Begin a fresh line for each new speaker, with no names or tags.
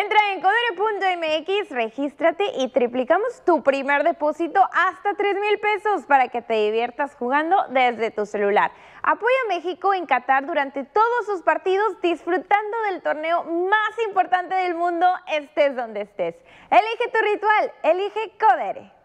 Entra en codere.mx, regístrate y triplicamos tu primer depósito hasta 3 mil pesos para que te diviertas jugando desde tu celular. Apoya a México en Qatar durante todos sus partidos disfrutando del torneo más importante del mundo, estés donde estés. Elige tu ritual, elige Codere.